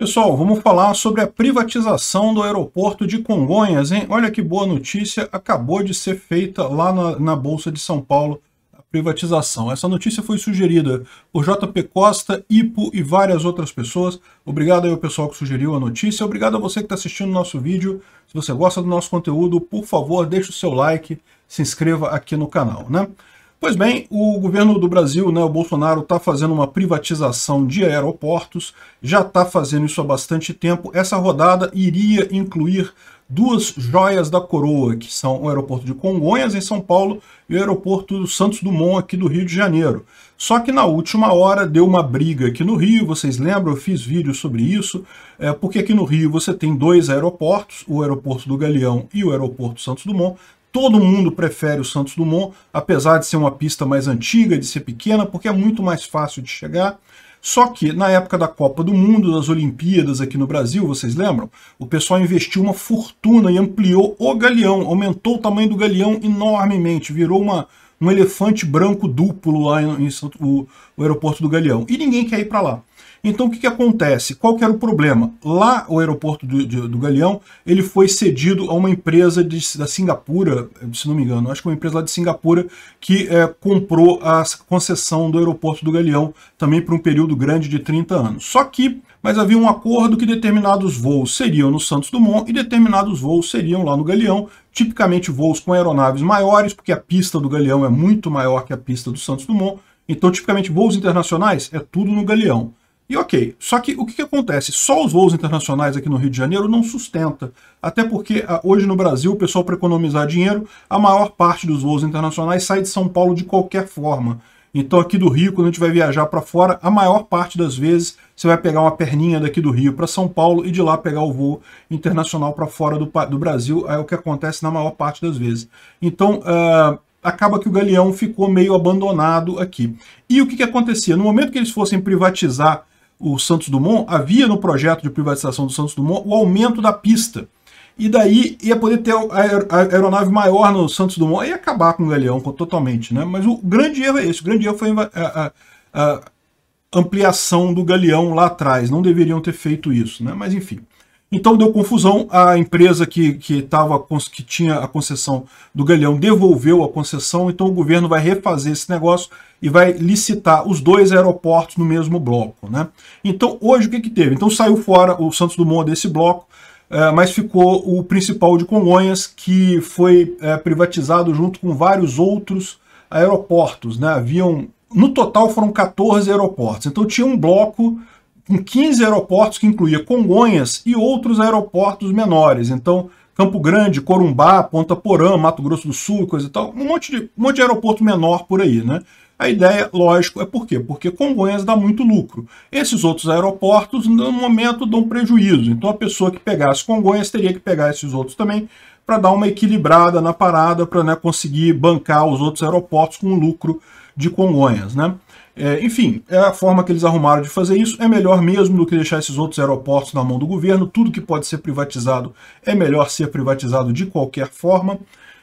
Pessoal, vamos falar sobre a privatização do aeroporto de Congonhas, hein? Olha que boa notícia, acabou de ser feita lá na, na Bolsa de São Paulo a privatização. Essa notícia foi sugerida por JP Costa, IPO e várias outras pessoas. Obrigado aí ao pessoal que sugeriu a notícia, obrigado a você que está assistindo o nosso vídeo. Se você gosta do nosso conteúdo, por favor, deixe o seu like, se inscreva aqui no canal, né? Pois bem, o governo do Brasil, né, o Bolsonaro, está fazendo uma privatização de aeroportos, já está fazendo isso há bastante tempo. Essa rodada iria incluir duas joias da coroa, que são o aeroporto de Congonhas, em São Paulo, e o aeroporto Santos Dumont, aqui do Rio de Janeiro. Só que na última hora deu uma briga aqui no Rio, vocês lembram, eu fiz vídeo sobre isso, é, porque aqui no Rio você tem dois aeroportos, o aeroporto do Galeão e o aeroporto Santos Dumont, Todo mundo prefere o Santos Dumont, apesar de ser uma pista mais antiga, de ser pequena, porque é muito mais fácil de chegar. Só que na época da Copa do Mundo, das Olimpíadas aqui no Brasil, vocês lembram? O pessoal investiu uma fortuna e ampliou o galeão, aumentou o tamanho do galeão enormemente, virou uma, um elefante branco duplo lá em, em o, o aeroporto do Galeão. E ninguém quer ir para lá. Então o que, que acontece? Qual que era o problema? Lá o aeroporto do, de, do Galeão ele foi cedido a uma empresa de, da Singapura, se não me engano, acho que uma empresa lá de Singapura que é, comprou a concessão do aeroporto do Galeão também por um período grande de 30 anos. Só que mas havia um acordo que determinados voos seriam no Santos Dumont e determinados voos seriam lá no Galeão, tipicamente voos com aeronaves maiores, porque a pista do Galeão é muito maior que a pista do Santos Dumont, então tipicamente voos internacionais é tudo no Galeão. E ok, só que o que, que, acontece? Só os voos internacionais aqui no Rio de Janeiro não sustenta. Até porque ah, hoje no Brasil, o pessoal para economizar dinheiro, a maior parte dos voos internacionais sai de São Paulo de qualquer forma. Então aqui do Rio, quando a gente vai viajar para fora, a maior parte das vezes você vai pegar uma perninha daqui do Rio para São Paulo e de lá pegar o voo internacional para fora do, do, Brasil, é o que acontece na maior parte das vezes. Então, uh, acaba que o Galeão ficou meio abandonado aqui. E o que, que acontecia? No momento que eles fossem privatizar o Santos Dumont, havia no projeto de privatização do Santos Dumont o aumento da pista. E daí ia poder ter a aeronave maior no Santos Dumont e acabar com o Galeão totalmente. Né? Mas o grande erro é esse. O grande erro foi a, a, a ampliação do Galeão lá atrás. Não deveriam ter feito isso. Né? Mas enfim. Então deu confusão, a empresa que, que, tava, que tinha a concessão do Galeão devolveu a concessão, então o governo vai refazer esse negócio e vai licitar os dois aeroportos no mesmo bloco. Né? Então hoje o que, que teve? Então saiu fora o Santos Dumont desse bloco, é, mas ficou o principal de Congonhas, que foi é, privatizado junto com vários outros aeroportos. Né? Haviam, no total foram 14 aeroportos, então tinha um bloco com 15 aeroportos que incluía Congonhas e outros aeroportos menores. Então, Campo Grande, Corumbá, Ponta Porã, Mato Grosso do Sul, coisa e tal, um monte de, um monte de aeroporto menor por aí, né? A ideia, lógico, é por quê? Porque Congonhas dá muito lucro. Esses outros aeroportos, no momento, dão prejuízo. Então a pessoa que pegasse Congonhas teria que pegar esses outros também para dar uma equilibrada na parada, para né, conseguir bancar os outros aeroportos com o lucro de Congonhas. Né? É, enfim, é a forma que eles arrumaram de fazer isso. É melhor mesmo do que deixar esses outros aeroportos na mão do governo. Tudo que pode ser privatizado é melhor ser privatizado de qualquer forma.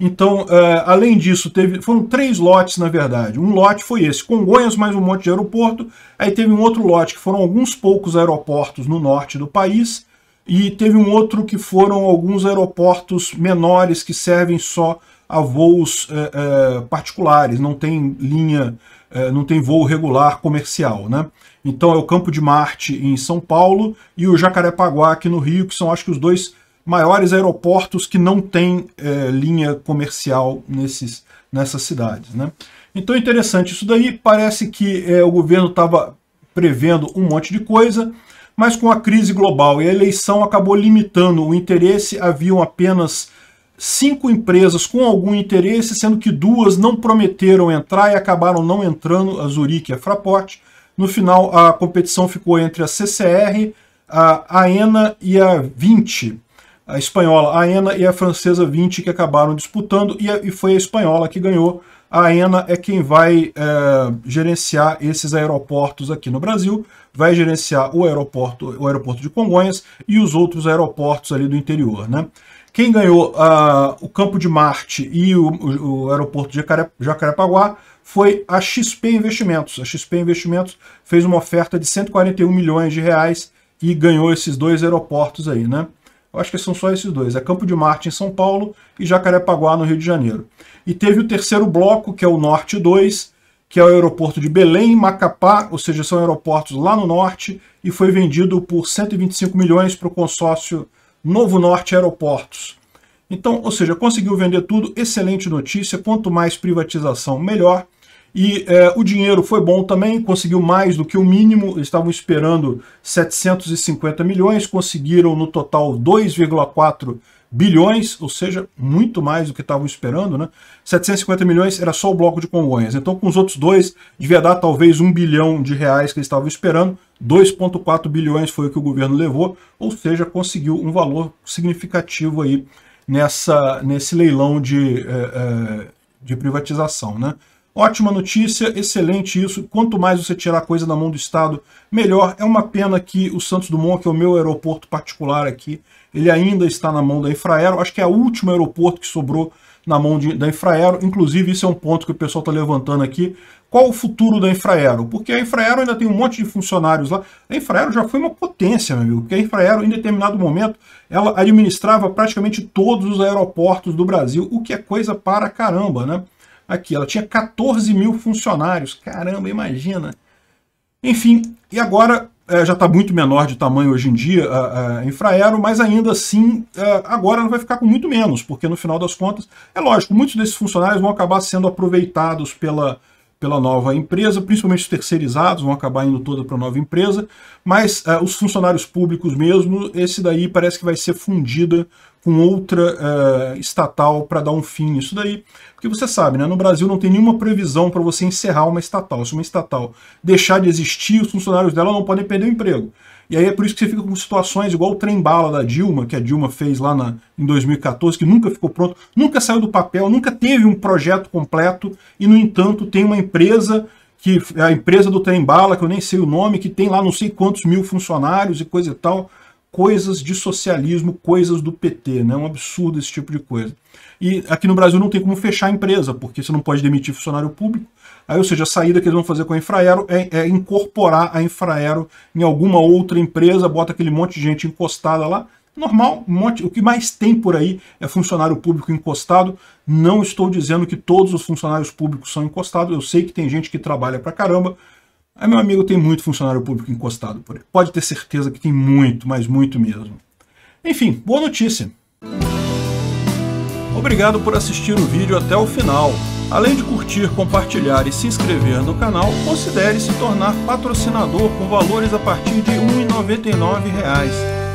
Então, é, além disso, teve, foram três lotes, na verdade. Um lote foi esse, Congonhas mais um monte de aeroporto. Aí teve um outro lote, que foram alguns poucos aeroportos no norte do país. E teve um outro que foram alguns aeroportos menores que servem só a voos é, é, particulares, não tem linha, é, não tem voo regular comercial. Né? Então é o Campo de Marte em São Paulo e o Jacarepaguá aqui no Rio, que são acho que os dois maiores aeroportos que não tem é, linha comercial nesses, nessas cidades. Né? Então é interessante isso daí, parece que é, o governo estava prevendo um monte de coisa, mas com a crise global e a eleição acabou limitando o interesse, haviam apenas cinco empresas com algum interesse, sendo que duas não prometeram entrar e acabaram não entrando, a Zurique e a Fraport. No final, a competição ficou entre a CCR, a AENA e a 20, a espanhola a AENA e a francesa 20 que acabaram disputando, e, a, e foi a espanhola que ganhou. A AENA é quem vai é, gerenciar esses aeroportos aqui no Brasil, vai gerenciar o aeroporto, o aeroporto de Congonhas e os outros aeroportos ali do interior. Né? Quem ganhou uh, o Campo de Marte e o, o, aeroporto de Jacarepaguá foi a XP Investimentos. A XP Investimentos fez uma oferta de 141 milhões de reais e ganhou esses dois aeroportos aí, né? Eu acho que são só esses dois. É Campo de Marte em São Paulo e Jacarepaguá no Rio de Janeiro. E teve o terceiro bloco, que é o Norte 2, que é o aeroporto de Belém, Macapá, ou seja, são aeroportos lá no norte, e foi vendido por 125 milhões para o consórcio Novo Norte Aeroportos. Então, ou seja, conseguiu vender tudo, excelente notícia, quanto mais privatização, melhor. E é, o dinheiro foi bom também, conseguiu mais do que o mínimo, eles estavam esperando 750 milhões, conseguiram no total 2,4 bilhões, ou seja, muito mais do que estavam esperando, né? 750 milhões era só o bloco de Congonhas. Então, com os outros dois, devia dar talvez um bilhão de reais que eles estavam esperando. 2,4 bilhões foi o que o governo levou, ou seja, conseguiu um valor significativo aí nessa, nesse leilão de, é, é de privatização. Né? Ótima notícia, excelente isso. Quanto mais você tirar a coisa da mão do Estado, melhor. É uma pena que o Santos Dumont, que é o meu aeroporto particular aqui, ele ainda está na mão da Infraero. Acho que é o último aeroporto que sobrou na mão de, da Infraero. Inclusive, isso é um ponto que o pessoal está levantando aqui. Qual o futuro da Infraero? Porque a Infraero ainda tem um monte de funcionários lá. A Infraero já foi uma potência, meu amigo, porque a Infraero, em determinado momento, ela administrava praticamente todos os aeroportos do Brasil, o que é coisa para caramba, né? Aqui, ela tinha 14 mil funcionários. Caramba, imagina. Enfim, e agora é, já está muito menor de tamanho hoje em dia a, a infraero, mas ainda assim é, agora não vai ficar com muito menos, porque no final das contas, é lógico, muitos desses funcionários vão acabar sendo aproveitados pela, pela nova empresa, principalmente os terceirizados vão acabar indo toda para a nova empresa, mas eh, os funcionários públicos mesmo, esse daí parece que vai ser fundida com outra eh, estatal para dar um fim nisso daí, porque você sabe, né, no Brasil não tem nenhuma previsão para você encerrar uma estatal, se uma estatal deixar de existir, os funcionários dela não podem perder o emprego. E aí é por isso que você fica com situações igual o trem-bala da Dilma, que a Dilma fez lá na, em 2014, que nunca ficou pronto, nunca saiu do papel, nunca teve um projeto completo, e no entanto tem uma empresa, que a empresa do trem-bala, que eu nem sei o nome, que tem lá não sei quantos mil funcionários e coisa e tal, coisas de socialismo, coisas do PT, né? É um absurdo esse tipo de coisa. E aqui no Brasil não tem como fechar a empresa, porque você não pode demitir funcionário público. Aí, ou seja, a saída que eles vão fazer com a Infraero é, é incorporar a Infraero em alguma outra empresa, bota aquele monte de gente encostada lá, normal, um monte, o que mais tem por aí é funcionário público encostado. Não estou dizendo que todos os funcionários públicos são encostados, eu sei que tem gente que trabalha pra caramba, Aí, meu amigo, tem muito funcionário público encostado por ele. Pode ter certeza que tem muito, mas muito mesmo. Enfim, boa notícia. Obrigado por assistir o vídeo até o final. Além de curtir, compartilhar e se inscrever no canal, considere se tornar patrocinador com valores a partir de R$ 1,99